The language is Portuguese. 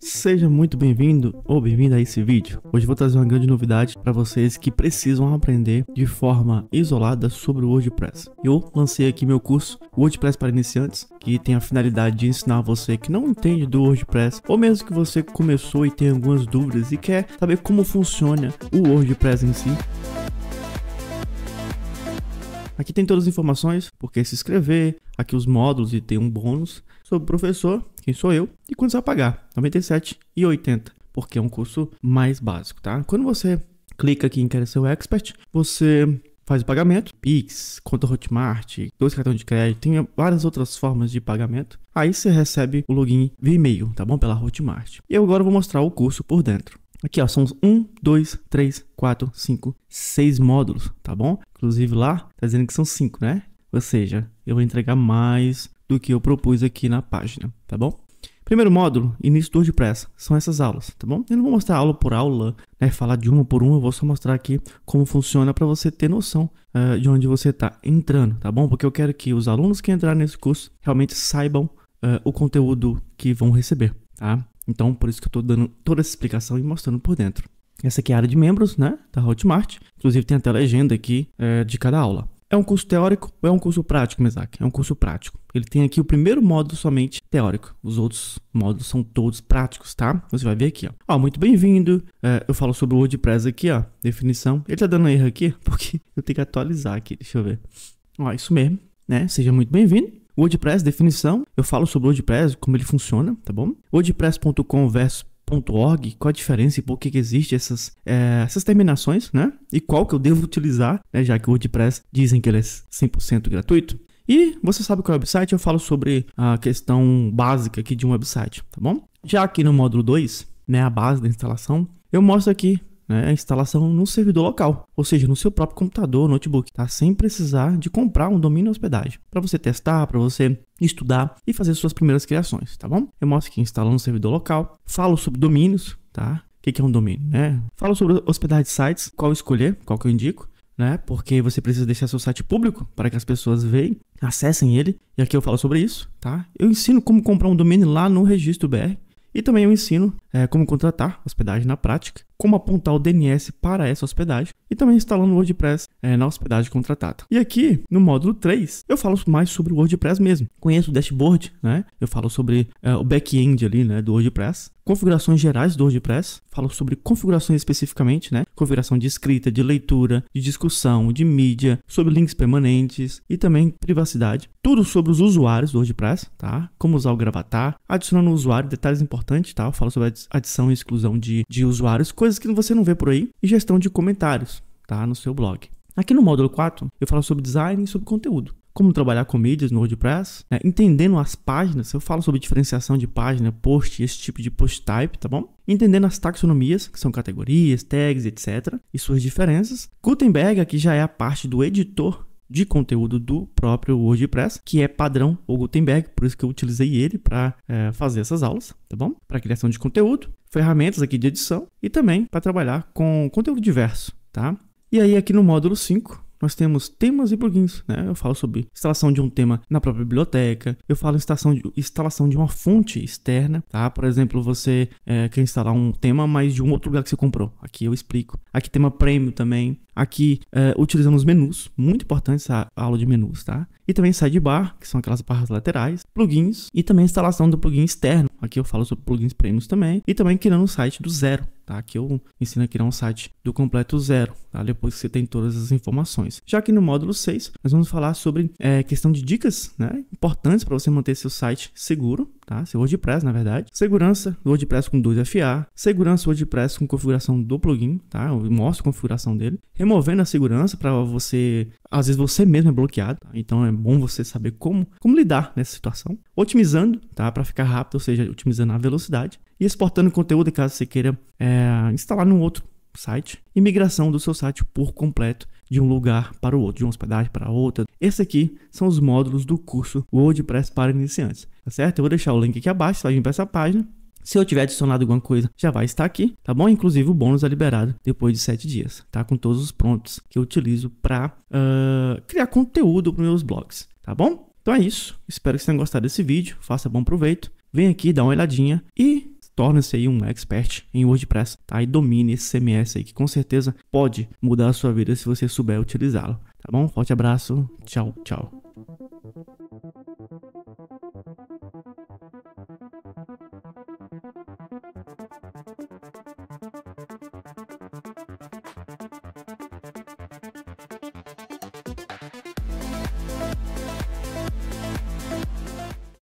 Seja muito bem-vindo ou bem-vinda a esse vídeo. Hoje vou trazer uma grande novidade para vocês que precisam aprender de forma isolada sobre o WordPress. Eu lancei aqui meu curso WordPress para iniciantes, que tem a finalidade de ensinar você que não entende do WordPress, ou mesmo que você começou e tem algumas dúvidas e quer saber como funciona o WordPress em si. Aqui tem todas as informações, porque se inscrever, aqui os módulos e tem um bônus sobre o professor, quem sou eu, e quanto você vai pagar, 97 e 80, porque é um curso mais básico, tá? Quando você clica aqui em querer ser o expert, você faz o pagamento, Pix, conta Hotmart, dois cartões de crédito, tem várias outras formas de pagamento. Aí você recebe o login via e-mail, tá bom? Pela Hotmart. E eu agora vou mostrar o curso por dentro. Aqui, ó, são uns 1, 2, 3, 4, 5, 6 módulos, tá bom? Inclusive lá, tá dizendo que são 5, né? Ou seja, eu vou entregar mais do que eu propus aqui na página, tá bom? Primeiro módulo, início do WordPress, são essas aulas, tá bom? Eu não vou mostrar aula por aula, né, falar de uma por uma, eu vou só mostrar aqui como funciona para você ter noção uh, de onde você está entrando, tá bom? Porque eu quero que os alunos que entrarem nesse curso realmente saibam uh, o conteúdo que vão receber, tá? Então, por isso que eu estou dando toda essa explicação e mostrando por dentro. Essa aqui é a área de membros, né, da Hotmart. Inclusive tem até a legenda aqui uh, de cada aula. É um curso teórico ou é um curso prático, Mesac? É um curso prático. Ele tem aqui o primeiro módulo somente teórico. Os outros módulos são todos práticos, tá? Você vai ver aqui, ó. Ó, muito bem-vindo. É, eu falo sobre o WordPress aqui, ó. Definição. Ele tá dando erro aqui porque eu tenho que atualizar aqui. Deixa eu ver. Ó, isso mesmo, né? Seja muito bem-vindo. WordPress, definição. Eu falo sobre o WordPress, como ele funciona, tá bom? WordPress.com versus .org, qual a diferença e por que, que existem essas, é, essas terminações, né? E qual que eu devo utilizar, né? já que o WordPress dizem que ele é 100% gratuito. E você sabe qual é o website, eu falo sobre a questão básica aqui de um website, tá bom? Já aqui no módulo 2, né, a base da instalação, eu mostro aqui né, a instalação no servidor local, ou seja, no seu próprio computador, notebook, tá? sem precisar de comprar um domínio hospedagem, para você testar, para você estudar e fazer suas primeiras criações, tá bom? Eu mostro aqui instalando no servidor local, falo sobre domínios, tá? O que, que é um domínio, né? Falo sobre hospedagem de sites, qual escolher, qual que eu indico, né? Porque você precisa deixar seu site público para que as pessoas vejam, acessem ele. E aqui eu falo sobre isso, tá? Eu ensino como comprar um domínio lá no registro BR. E também eu ensino é, como contratar hospedagem na prática como apontar o DNS para essa hospedagem e também instalando o WordPress é, na hospedagem contratada. E aqui, no módulo 3, eu falo mais sobre o WordPress mesmo. Conheço o dashboard, né? Eu falo sobre é, o back-end ali, né, do WordPress. Configurações gerais do WordPress, falo sobre configurações especificamente, né? Configuração de escrita, de leitura, de discussão, de mídia, sobre links permanentes e também privacidade. Tudo sobre os usuários do WordPress, tá? Como usar o Gravatar, adicionando o usuário, detalhes importantes, tá? Eu falo sobre adição e exclusão de, de usuários, coisas que você não vê por aí, e gestão de comentários, tá? No seu blog. Aqui no módulo 4, eu falo sobre design e sobre conteúdo. Como trabalhar com mídias no WordPress, né? entendendo as páginas, eu falo sobre diferenciação de página, post, esse tipo de post type, tá bom? Entendendo as taxonomias, que são categorias, tags, etc., e suas diferenças. Gutenberg aqui já é a parte do editor de conteúdo do próprio WordPress, que é padrão o Gutenberg, por isso que eu utilizei ele para é, eh, fazer essas aulas, tá bom? Para criação de conteúdo ferramentas aqui de edição e também para trabalhar com conteúdo diverso, tá? E aí aqui no módulo 5, nós temos temas e plugins, né? Eu falo sobre instalação de um tema na própria biblioteca, eu falo instalação de, instalação de uma fonte externa, tá? Por exemplo, você é, quer instalar um tema, mas de um outro lugar que você comprou. Aqui eu explico. Aqui tema prêmio também. Aqui é, utilizamos menus, muito importante essa aula de menus, tá? E também sidebar, que são aquelas barras laterais, plugins e também instalação do plugin externo. Aqui eu falo sobre plugins premiums também. E também criando um site do zero tá? Que eu ensino a criar um site do completo zero, tá? Depois que você tem todas as informações. Já que no módulo 6, nós vamos falar sobre é, questão de dicas, né? Importantes para você manter seu site seguro, tá? Seu WordPress, na verdade. Segurança do WordPress com 2FA. Segurança do WordPress com configuração do plugin, tá? Eu mostro a configuração dele. Removendo a segurança para você... Às vezes você mesmo é bloqueado, tá? então é bom você saber como, como lidar nessa situação. Otimizando, tá? Para ficar rápido, ou seja, otimizando a velocidade e exportando conteúdo caso você queira é, instalar num outro site e migração do seu site por completo de um lugar para o outro, de uma hospedagem para outra. Esse aqui são os módulos do curso WordPress para iniciantes, tá certo? Eu vou deixar o link aqui abaixo, vai vir para essa página. Se eu tiver adicionado alguma coisa, já vai estar aqui, tá bom? Inclusive o bônus é liberado depois de 7 dias, tá? Com todos os prontos que eu utilizo para uh, ah, criar conteúdo para meus blogs, tá bom? Então é isso. Espero que vocês tenham gostado desse vídeo. Faça bom proveito. Vem aqui, dá uma olhadinha e torne-se aí um expert em WordPress, tá? E domine esse CMS aí, que com certeza pode mudar a sua vida se você souber utilizá-lo, tá bom? Forte abraço, tchau, tchau.